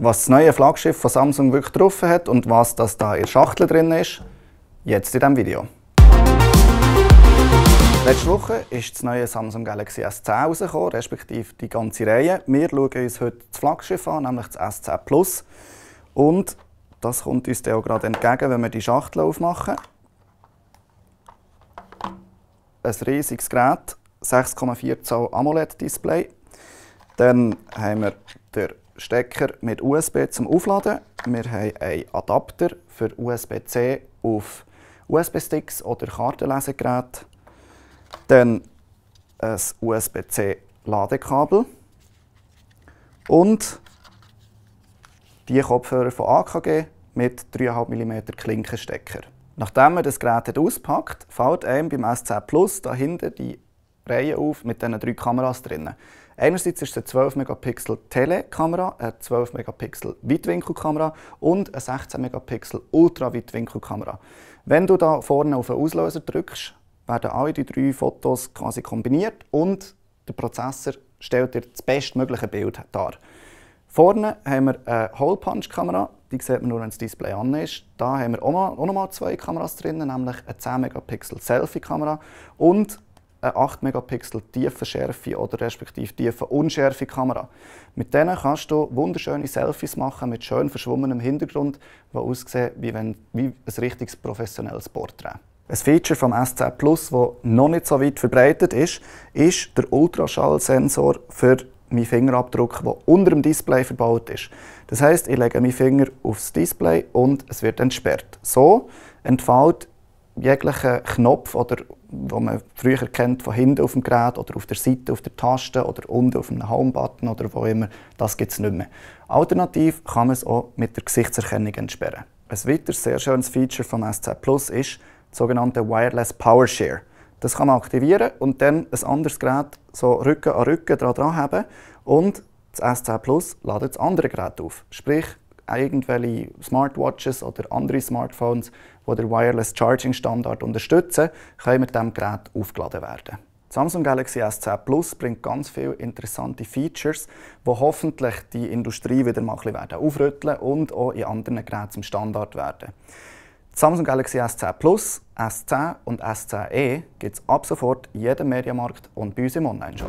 was das neue Flaggschiff von Samsung wirklich drauf hat und was das da in der Schachtel drin ist, jetzt in diesem Video. Letzte Woche ist das neue Samsung Galaxy S10 rausgekommen, respektive die ganze Reihe. Wir schauen uns heute das Flaggschiff an, nämlich das S10 Plus. Und das kommt uns dann auch gerade entgegen, wenn wir die Schachtel aufmachen. Ein riesiges Gerät, 6,4 Zoll AMOLED-Display. Dann haben wir den Stecker mit USB zum Aufladen. Wir haben einen Adapter für USB-C auf USB-Sticks oder Kartenlesegeräte. Dann ein USB-C-Ladekabel. Und die Kopfhörer von AKG mit 3,5 mm Klinkenstecker. Nachdem man das Gerät auspackt, fällt einem beim SC Plus dahinter die Reihe auf mit diesen drei Kameras drinnen. Einerseits ist es eine 12 Megapixel Telekamera, eine 12 Megapixel Weitwinkelkamera und eine 16 Megapixel Ultraweitwinkelkamera. Wenn du da vorne auf den Auslöser drückst, werden alle die drei Fotos quasi kombiniert und der Prozessor stellt dir das bestmögliche Bild dar. Vorne haben wir eine Hole Punch Kamera, die sieht man nur, wenn das Display an ist. Da haben wir auch noch mal zwei Kameras drin, nämlich eine 10 Megapixel Selfie Kamera und eine 8 Megapixel tiefe Schärfe oder respektive tiefe Unschärfe Kamera. Mit denen kannst du wunderschöne Selfies machen mit schön verschwommenem Hintergrund, die aussehen wie, wenn, wie ein richtiges professionelles Porträt. Ein Feature vom SZ Plus, das noch nicht so weit verbreitet ist, ist der Ultraschallsensor für meinen Fingerabdruck, der unter dem Display verbaut ist. Das heißt, ich lege meinen Finger aufs Display und es wird entsperrt. So entfällt jeglicher Knopf, oder, den man früher kennt, von hinten auf dem Gerät oder auf der Seite, auf der Taste oder unten auf einem Homebutton oder wo immer, das gibt es nicht mehr. Alternativ kann man es auch mit der Gesichtserkennung entsperren. Ein weiteres sehr schönes Feature vom S10 Plus ist das sogenannte Wireless Power Share. Das kann man aktivieren und dann ein anderes Gerät so Rücken an Rücken dran, dran haben und das S10 Plus ladet das andere Gerät auf. Sprich, irgendwelche Smartwatches oder andere Smartphones, die den Wireless Charging Standard unterstützen, können mit diesem Gerät aufgeladen werden. Samsung Galaxy S10 Plus bringt ganz viele interessante Features, die hoffentlich die Industrie wieder mal ein bisschen aufrütteln und auch in anderen Geräten zum Standard werden. Die Samsung Galaxy S10 Plus, S10 und S10e gibt es ab sofort in jedem Mediamarkt und bei uns im Online-Shop.